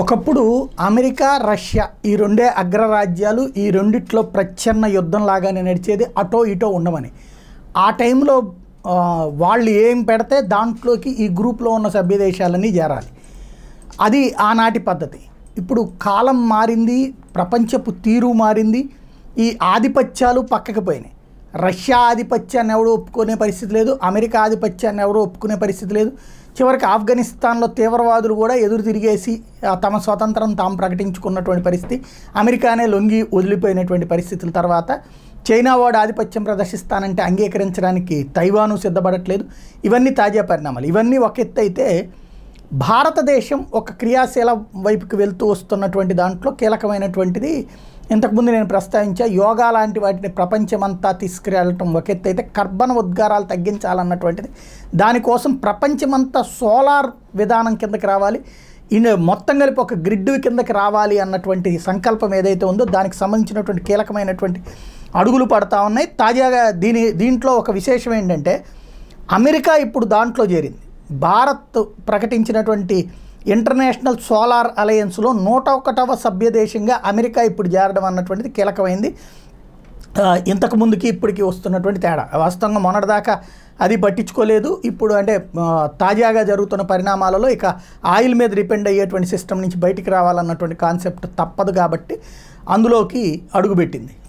ఒకప్పుడు America Russia ఈ రెండే అగ్రరాజ్యాలు ఈ రెండిట్లో ప్రచ్ఛన్న యుద్ధం లాగానే నడిచేది అటో ఇటో ఉండమని ఆ టైంలో వాళ్ళు ఏం పెడితే దాంట్లోకి ఈ గ్రూప్లో ఉన్న సభ్య దేశాలన్నీ చేరాలి అది ఆనాటి పద్ధతి ఇప్పుడు కాలం మారింది ప్రపంచపు తీరు మారింది ఈ ఆధిపత్యాలు పక్కకి పోయినాయి రష్యా ఆధిపత్యాన్ని ఎవరు ఒప్పుకునే పరిస్థితి లేదు అమెరికా ఆధిపత్యాన్ని ఎవరు ఒప్పుకునే పరిస్థితి లేదు చివరికి ఆఫ్ఘనిస్తాన్లో తీవ్రవాదులు కూడా ఎదురు తిరిగేసి తమ స్వతంత్రం తాము ప్రకటించుకున్నటువంటి పరిస్థితి అమెరికానే లొంగి వదిలిపోయినటువంటి పరిస్థితుల తర్వాత చైనా వాడు ఆధిపత్యం ప్రదర్శిస్తానంటే అంగీకరించడానికి తైవాను సిద్ధపడట్లేదు ఇవన్నీ తాజా పరిణామాలు ఇవన్నీ ఒక ఎత్తు అయితే భారతదేశం ఒక క్రియాశీల వైపుకి వెళ్తూ వస్తున్నటువంటి దాంట్లో కీలకమైనటువంటిది ఇంతకుముందు నేను ప్రస్తావించా యోగా లాంటి వాటిని ప్రపంచమంతా తీసుకురావటం ఒక ఎత్తు అయితే కర్బన ఉద్గారాలు తగ్గించాలన్నటువంటిది దానికోసం ప్రపంచమంతా సోలార్ విధానం కిందకి రావాలి ఇన్ మొత్తం కలిపి ఒక గ్రిడ్ కిందకి రావాలి అన్నటువంటి సంకల్పం ఏదైతే ఉందో దానికి సంబంధించినటువంటి కీలకమైనటువంటి అడుగులు పడతా ఉన్నాయి తాజాగా దీని దీంట్లో ఒక విశేషం ఏంటంటే అమెరికా ఇప్పుడు దాంట్లో చేరింది భారత్ ప్రకటించినటువంటి ఇంటర్నేషనల్ సోలార్ అలయన్స్లో నూట ఒకటవ సభ్యదేశంగా అమెరికా ఇప్పుడు చేరడం అన్నటువంటిది కీలకమైంది ఇంతకు ముందుకి ఇప్పటికి వస్తున్నటువంటి తేడా వాస్తవంగా మొన్నటిదాకా అది పట్టించుకోలేదు ఇప్పుడు అంటే తాజాగా జరుగుతున్న పరిణామాలలో ఇక ఆయిల్ మీద డిపెండ్ అయ్యేటువంటి సిస్టమ్ నుంచి బయటికి రావాలన్నటువంటి కాన్సెప్ట్ తప్పదు కాబట్టి అందులోకి అడుగుపెట్టింది